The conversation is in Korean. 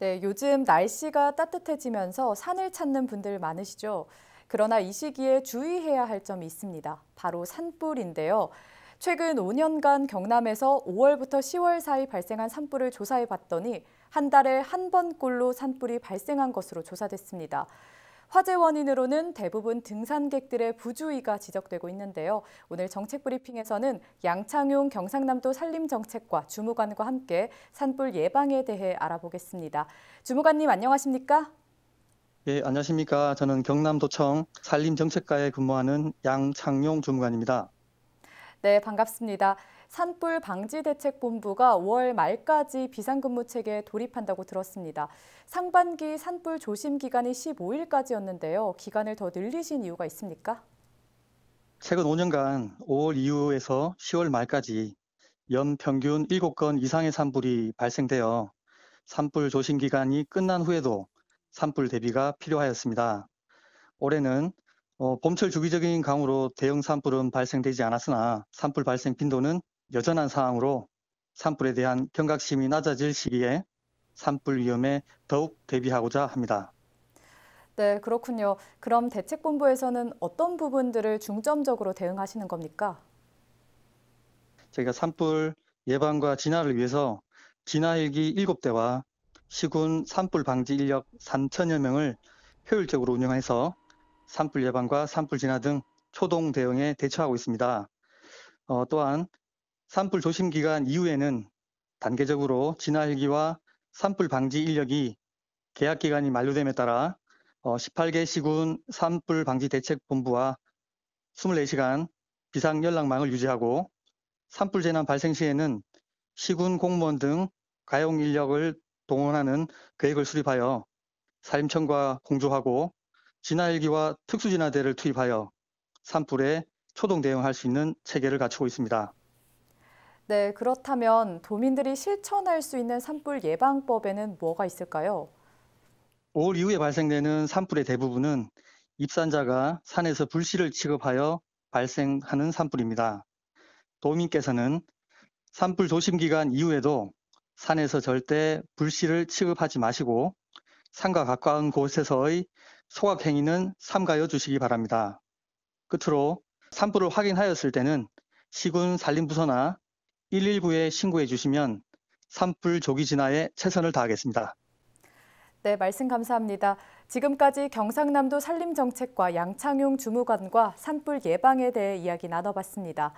네, 요즘 날씨가 따뜻해지면서 산을 찾는 분들 많으시죠? 그러나 이 시기에 주의해야 할 점이 있습니다. 바로 산불인데요. 최근 5년간 경남에서 5월부터 10월 사이 발생한 산불을 조사해 봤더니 한 달에 한 번꼴로 산불이 발생한 것으로 조사됐습니다. 화재 원인으로는 대부분 등산객들의 부주의가 지적되고 있는데요. 오늘 정책 브리핑에서는 양창용 경상남도 산림정책과 주무관과 함께 산불 예방에 대해 알아보겠습니다. 주무관님 안녕하십니까? 예, 안녕하십니까. 저는 경남도청 산림정책과에 근무하는 양창용 주무관입니다. 네, 반갑습니다. 산불 방지 대책 본부가 5월 말까지 비상근무 체계에 돌입한다고 들었습니다. 상반기 산불 조심 기간이 15일까지였는데요. 기간을 더 늘리신 이유가 있습니까? 최근 5년간 5월 이후에서 10월 말까지 연 평균 7건 이상의 산불이 발생되어 산불 조심 기간이 끝난 후에도 산불 대비가 필요하였습니다. 올해는 어, 봄철 주기적인 강우로 대형 산불은 발생되지 않았으나 산불 발생 빈도는 여전한 사항으로 산불에 대한 경각심이 낮아질 시기에 산불 위험에 더욱 대비하고자 합니다. 네, 그렇군요. 그럼 대책본부에서는 어떤 부분들을 중점적으로 대응하시는 겁니까? 저희가 산불 예방과 진화를 위해서 진화일기 7대와 시군 산불 방지 인력 3천여 명을 효율적으로 운영해서 산불 예방과 산불 진화 등 초동 대응에 대처하고 있습니다. 어, 또한 산불 조심 기간 이후에는 단계적으로 진화헬기와 산불 방지 인력이 계약 기간이 만료됨에 따라 18개 어, 시군 산불 방지 대책 본부와 24시간 비상 연락망을 유지하고 산불 재난 발생 시에는 시군 공무원 등 가용 인력을 동원하는 계획을 수립하여 사림청과 공조하고 진화헬기와 특수진화대를 투입하여 산불에 초동 대응할 수 있는 체계를 갖추고 있습니다. 네, 그렇다면 도민들이 실천할 수 있는 산불 예방법에는 뭐가 있을까요? 5월 이후에 발생되는 산불의 대부분은 입산자가 산에서 불씨를 취급하여 발생하는 산불입니다. 도민께서는 산불 조심 기간 이후에도 산에서 절대 불씨를 취급하지 마시고 산과 가까운 곳에서의 소각 행위는 삼가여 주시기 바랍니다. 끝으로 산불을 확인하였을 때는 시군 산림부서나 119에 신고해 주시면 산불 조기 진화에 최선을 다하겠습니다. 네, 말씀 감사합니다. 지금까지 경상남도 산림정책과 양창용 주무관과 산불 예방에 대해 이야기 나눠봤습니다.